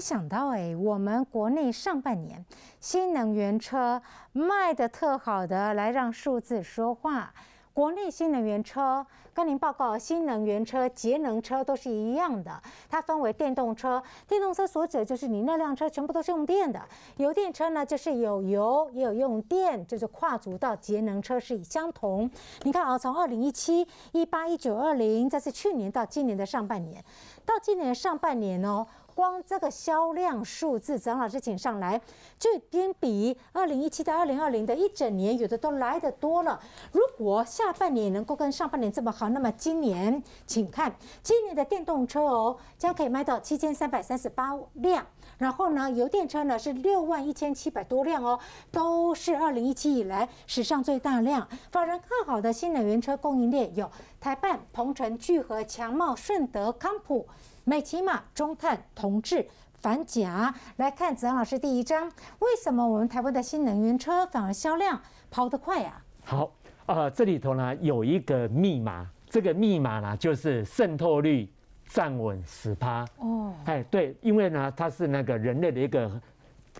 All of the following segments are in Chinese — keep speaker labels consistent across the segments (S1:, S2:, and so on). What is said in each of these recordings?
S1: 想到哎，我们国内上半年新能源车卖的特好的，来让数字说话。国内新能源车跟您报告，新能源车、节能车都是一样的，它分为电动车，电动车所指就是你那辆车全部都是用电的；油电车呢，就是有油也有用电，就是跨足到节能车是以相同。你看啊，从二零一七、一八、一九、二零，这是去年到今年的上半年，到今年上半年哦。光这个销量数字，张老师请上来，这边比二零一七到二零二零的一整年，有的都来的多了。如果下半年能够跟上半年这么好，那么今年，请看今年的电动车哦，将可以卖到七千三百三十八辆，然后呢，油电车呢是六万一千七百多辆哦，都是二零一七以来史上最大量。法人看好的新能源车供应链有台办、鹏程、聚合、强茂、顺德、康普。美骑马、中碳、同志反甲来看子安老师第一章：为什么我们台湾的新能源车反而销量跑得快啊？
S2: 好呃，这里头呢有一个密码，这个密码呢就是渗透率站稳十趴哦。哎，对，因为呢它是那个人类的一个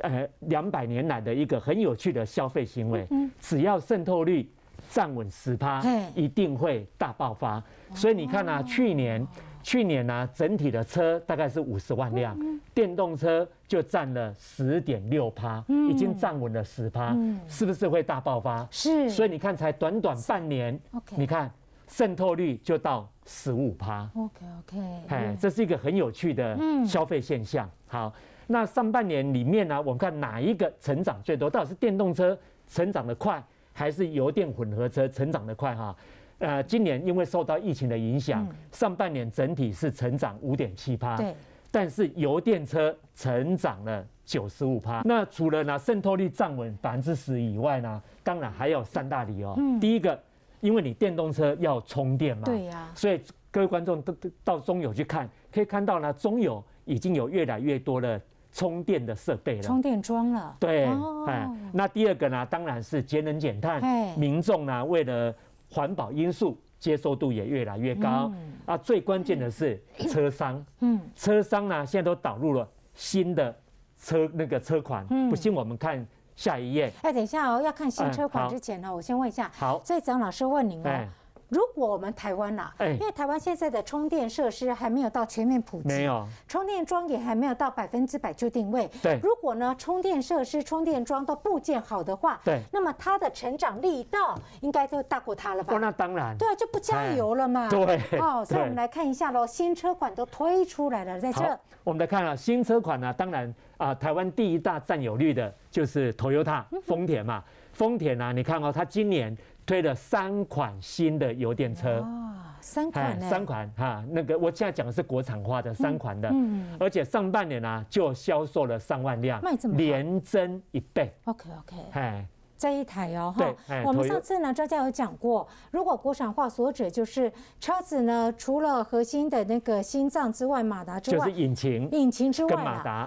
S2: 呃两百年来的一个很有趣的消费行为。嗯，只要渗透率站稳十趴，一定会大爆发。所以你看啊，去年。去年呢，整体的车大概是五十万辆，电动车就占了十点六趴，已经站稳了十趴，是不是会大爆发？是，所以你看才短短半年，你看渗透率就到十五趴。OK OK，哎，这是一个很有趣的消费现象。好，那上半年里面呢，我们看哪一个成长最多？到底是电动车成长的快，还是油电混合车成长的快？哈？呃，今年因为受到疫情的影响，上半年整体是成长五点七趴，对。但是油电车成长了九十五趴。那除了呢渗透率站稳百分之十以外呢，当然还有三大理由。第一个，因为你电动车要充电嘛，对呀。所以各位观众都到中友去看，可以看到呢，中友已经有越来越多的充电的设备了，充
S1: 电桩了。对，哎。
S2: 那第二个呢，当然是节能减碳，民众呢为了。环保因素接受度也越来越高啊！最关键的是车商，嗯，车商呢现在都导入了新的车那个车款，嗯，不信我们看下一页。
S1: 哎，等一下哦，要看新车款之前呢，我先问一下，好，所以张老师问您哦。如果我们台湾啦，因为台湾现在的充电设施还没有到全面普及，没有，充电桩也还没有到百分之百就定位。对，如果呢充电设施、充电桩都部件好的话，对，那么它的成长力道应该都大过它了吧？哦，那
S2: 当然。对啊，就不加油了嘛。对。哦，所以我们来
S1: 看一下喽，新车款都推出来了，在这。
S2: 我们来看啊，新车款呢，当然啊，台湾第一大占有率的就是 Toyota 丰田嘛。丰田啊，你看哦，它今年。推了三款新的油电车，哇，三款三款哈，那个我现在讲的是国产化的三款的，嗯，而且上半年呢就销售了上万辆，卖这么连增一倍，OK OK，哎。
S1: 这一台哦哈，我们上次呢专家有讲过，如果国产化所指就是车子呢除了核心的那个心脏之外，马达之外就是引
S2: 擎、引擎之外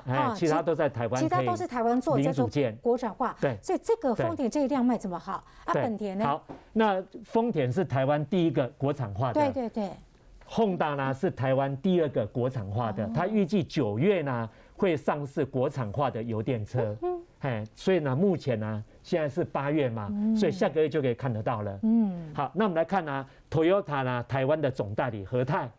S2: 哎，其他都在台湾，其他都是台湾做，叫做
S1: 国产化。对，所以这个丰田这一辆卖这么好啊，本田呢好，
S2: 那丰田是台湾第一个国产化的，对对对。Honda 呢是台湾第二个国产化的，它预计九月呢会上市国产化的油电车。嗯，哎，所以呢目前呢。现在是八月嘛，所以下个月就可以看得到了。嗯，好，那我们来看呢，Toyota 呢，台湾的总代理和泰，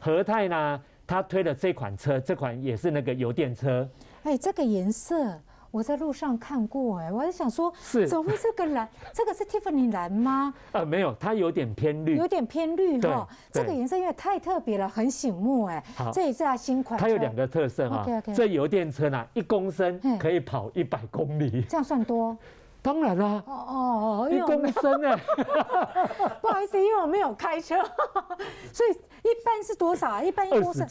S2: 和泰呢，他推的这款车，这款也是那个油电车。
S1: 哎，这个颜色。我在路上看过，哎，我在想说，是，怎么会这个蓝？这个是 Tiffany 蓝吗？
S2: 呃，没有，它有点偏绿，有点
S1: 偏绿哈。这个颜色因为太特别了，很醒目，哎。这也是它新款。它有两个
S2: 特色哈。OK OK。这油电车呢，一公升可以跑一百公里。
S1: 这样算多？当然啦。哦哦一公升哎。不好意思，因为我没有开车，所以一般是多少？啊？一般一公升。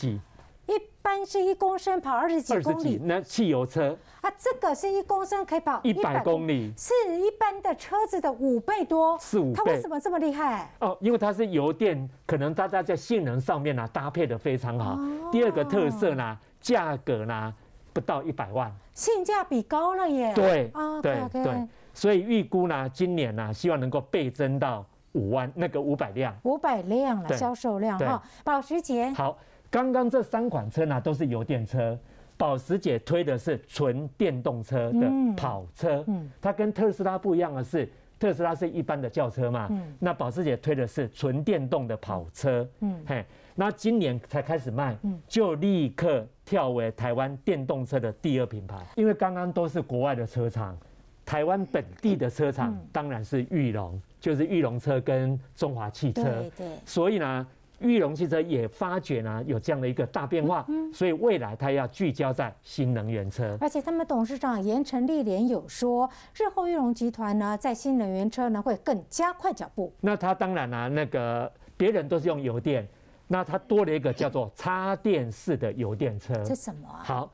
S1: 一般是一公升跑二十几公里，
S2: 那汽油车
S1: 啊，这个是一公升可以跑一百公里，是一般的车子的五倍多，四五倍。它为什么这么厉害？
S2: 哦，因为它是油电，可能大家在性能上面呢搭配的非常好。第二个特色呢，价格呢不到一百万，
S1: 性价比高了耶。对，对对。
S2: 所以预估呢，今年呢，希望能够倍增到五万那个五百辆，
S1: 五百辆了销售量哈，保时捷
S2: 好。刚刚这三款车呢，都是油电车。保时捷推的是纯电动车的跑车，它跟特斯拉不一样的是，特斯拉是一般的轿车嘛。那保时捷推的是纯电动的跑车。嗯，嘿，那今年才开始卖，就立刻跳为台湾电动车的第二品牌。因为刚刚都是国外的车厂，台湾本地的车厂当然是裕隆，就是裕隆车跟中华汽车。对。所以呢？裕隆汽车也发觉呢有这样的一个大变化，所以未来它要聚焦在新能源车。
S1: 而且他们董事长严成立莲有说，日后裕隆集团呢在新能源车呢会更加快脚步。
S2: 那他当然啊，那个别人都是用油电，那他多了一个叫做插电式的油电车。这什么？好，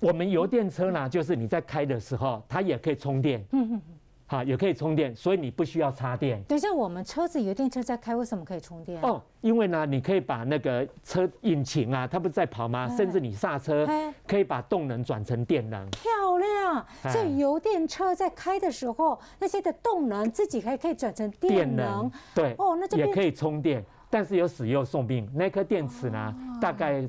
S2: 我们油电车呢，就是你在开的时候，它也可以充电。嗯好，也可以充电，所以你不需要插电。等
S1: 下我们车子油电车在开，为什么可以充电？哦，
S2: 因为呢，你可以把那个车引擎啊，它不是在跑吗？甚至你刹车，可以把动能转成电能。漂亮！所以
S1: 油电车在开的时候，那些的动能自己还可以转成电能。对。哦，那就也可以
S2: 充电，但是有使用寿命，那颗电池呢，大概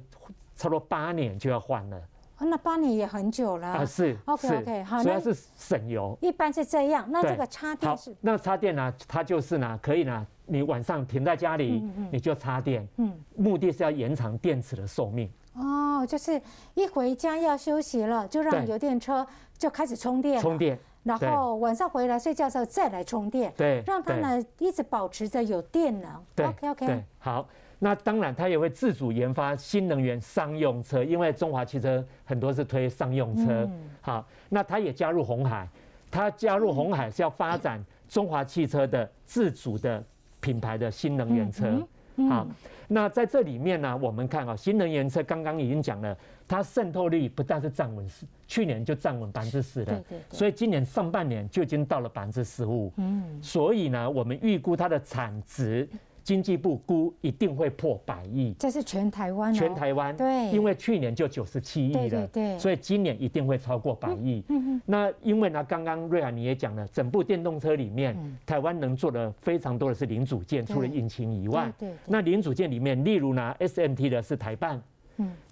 S2: 差不多八年就要换了。
S1: 那八年也很久了啊，是，OK OK，好，主要是
S2: 省油。一
S1: 般是这样，那这个插电是？
S2: 那插电呢？它就是呢，可以呢。你晚上停在家里，你就插电，嗯，目的是要延长电池的寿命。
S1: 哦，就是一回家要休息了，就让油电车就开始充电，充电，然后晚上回来睡觉时候再来充电，对，让它呢一直保持着有电能。OK OK，
S2: 好。那当然，它也会自主研发新能源商用车，因为中华汽车很多是推商用车。好，那它也加入红海，它加入红海是要发展中华汽车的自主的品牌的新能源车。好，那在这里面呢，我们看啊，新能源车刚刚已经讲了，它渗透率不但是站稳十，去年就站稳百分之十的，所以今年上半年就已经到了百分之十五。嗯，所以呢，我们预估它的产值。经济部估一定会破百亿，
S1: 这是全台湾。全台
S2: 湾，对，因为去年就九十七亿了，对对对，所以今年一定会超过百亿。嗯嗯，那因为呢，刚刚瑞安你也讲了，整部电动车里面，台湾能做的非常多的是零组件，除了引擎以外，对，那零组件里面，例如呢，SMT 的是台办。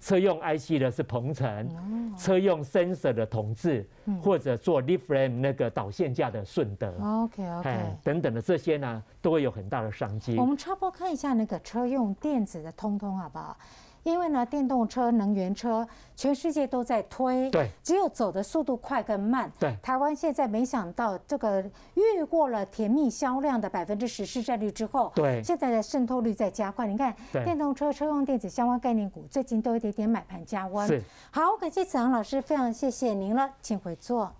S2: 车用 IC 的是鹏程，车用 sensor 的同志，或者做 l i f frame 那个导线架的顺德，OK OK，等等的这些呢，都会有很大的商机。我们
S1: 插播看一下那个车用电子的通通好不好？因为呢，电动车、能源车，全世界都在推，对，只有走的速度快跟慢，对。台湾现在没想到这个越过了甜蜜销量的百分之十四占率之后，对，现在的渗透率在加快。你看，电动车、车用电子相关概念股最近都有点点买盘加温，好，感谢子昂老师，非常谢谢您了，请回座。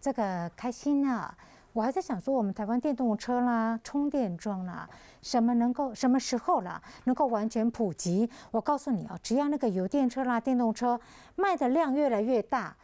S1: 这个开心啊。我还在想说，我们台湾电动车啦、充电桩啦，什么能够什么时候啦能够完全普及？我告诉你啊，只要那个油电车啦、电动车卖的量越来越大。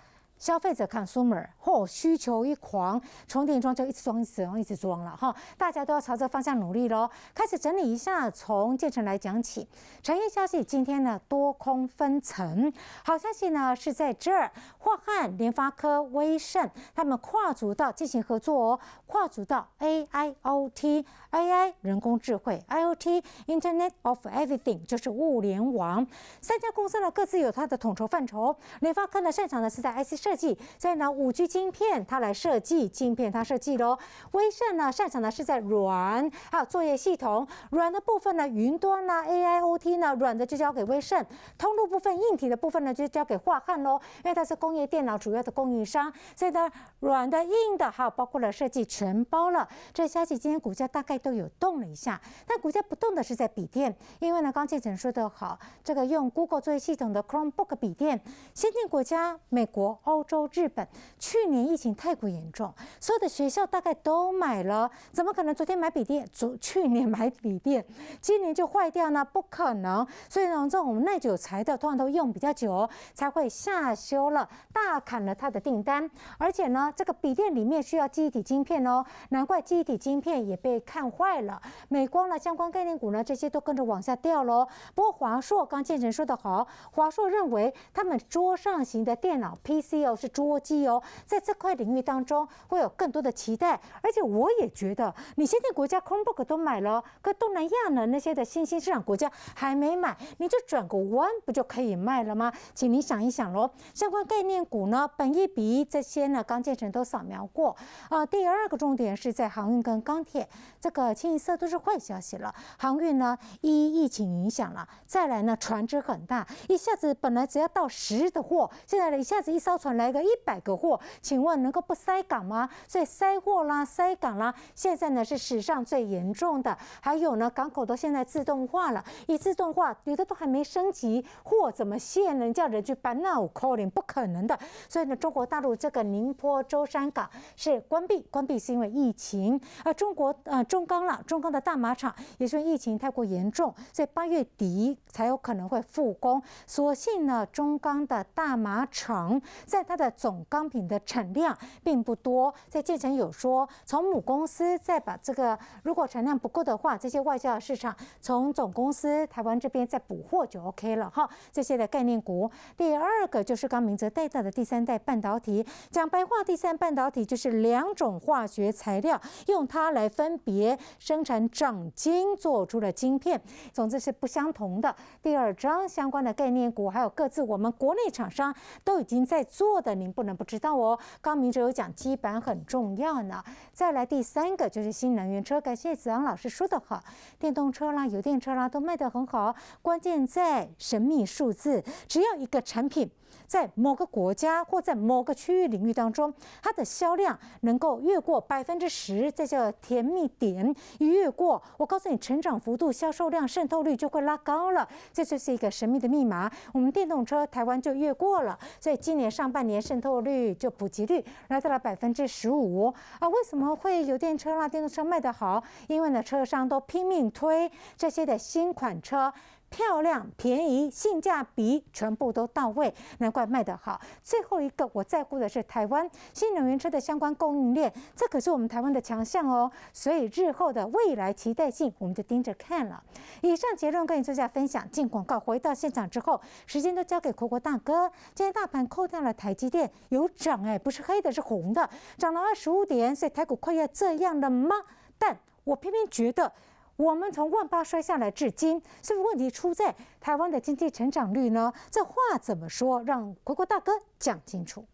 S1: 消费者 consumer 或需求一狂，充电桩就一直装一直装一直装了哈，大家都要朝这方向努力喽。开始整理一下，从建成来讲起。产业消息今天呢多空分层，好消息呢是在这儿，霍汉、联发科、威盛他们跨足到进行合作哦，跨足到 AIoT、AI 人工智慧、IoT Internet of Everything 就是物联网。三家公司呢各自有它的统筹范畴，联发科呢擅长的是在 IC 设。设计，所以呢，五 G 晶片它来设计，晶片它设计喽。微盛呢，擅长呢是在软，还有作业系统，软的部分呢，云端啦，AI、OT 呢，软的就交给微盛。通路部分，硬体的部分呢，就交给华汉喽，因为它是工业电脑主要的供应商。所以呢，软的、硬的，还有包括了设计，全包了。这消息今天股价大概都有动了一下，但股价不动的是在笔电，因为呢，刚建成说的好，这个用 Google 作业系统的 Chromebook 笔电，先进国家美国、欧。洲日本去年疫情太过严重，所有的学校大概都买了，怎么可能昨天买笔电，昨 去年买笔电，今年就坏掉呢？不可能。所以呢，这种耐久材料通常都用比较久，才会下修了，大砍了他的订单。而且呢，这个笔电里面需要记忆体晶片哦，难怪记忆体晶片也被看坏了。美光呢，相关概念股呢，这些都跟着往下掉喽。不过华硕刚建成说的好，华硕认为他们桌上型的电脑 PC。又是捉鸡哦，在这块领域当中会有更多的期待，而且我也觉得，你现在国家 Chromebook 都买了，可东南亚呢那些的新兴市场国家还没买，你就转个弯不就可以卖了吗？请你想一想喽。相关概念股呢，本一比一这些呢，刚建成都扫描过啊。第二个重点是在航运跟钢铁，这个清一色都是坏消息了。航运呢，一疫情影响了，再来呢，船只很大，一下子本来只要到十的货，现在呢一下子一艘船。来个一百个货，请问能够不塞港吗？所以塞货啦，塞港啦。现在呢是史上最严重的。还有呢，港口都现在自动化了，一自动化，有的都还没升级，货怎么卸呢？叫人去搬，那我 calling 不可能的。所以呢，中国大陆这个宁波舟山港是关闭，关闭是因为疫情。而中国呃中钢了，中钢的大马厂也是因为疫情太过严重，在八月底才有可能会复工。所幸呢，中钢的大马厂在。它的总钢品的产量并不多，在建成有说，从母公司再把这个，如果产量不够的话，这些外销市场从总公司台湾这边再补货就 OK 了哈。这些的概念股，第二个就是刚明哲带到的第三代半导体，讲白话，第三代半导体就是两种化学材料，用它来分别生产长晶做出的晶片，总之是不相同的。第二张相关的概念股，还有各自我们国内厂商都已经在做。的您不能不知道哦。高明只有讲基板很重要呢。再来第三个就是新能源车，感谢子昂老师说的好，电动车啦、油电车啦都卖得很好。关键在神秘数字，只要一个产品在某个国家或在某个区域领域当中，它的销量能够越过百分之十，这叫甜蜜点。一越过，我告诉你，成长幅度、销售量、渗透率就会拉高了。这就是一个神秘的密码。我们电动车台湾就越过了，所以今年上半。年渗透率就普及率来到了百分之十五啊！为什么会有电车呢？电动车卖得好，因为呢，车商都拼命推这些的新款车。漂亮、便宜、性价比全部都到位，难怪卖得好。最后一个我在乎的是台湾新能源车的相关供应链，这可是我们台湾的强项哦。所以日后的未来期待性，我们就盯着看了。以上结论跟您做下分享。进广告，回到现场之后，时间都交给国国大哥。今天大盘扣掉了台积电，有涨哎，不是黑的是红的，涨了二十五点，所以台股快要这样了吗？但我偏偏觉得。我们从万八摔下来至今，是是问题出在台湾的经济成长率呢？这话怎么说？让国国大哥讲清楚。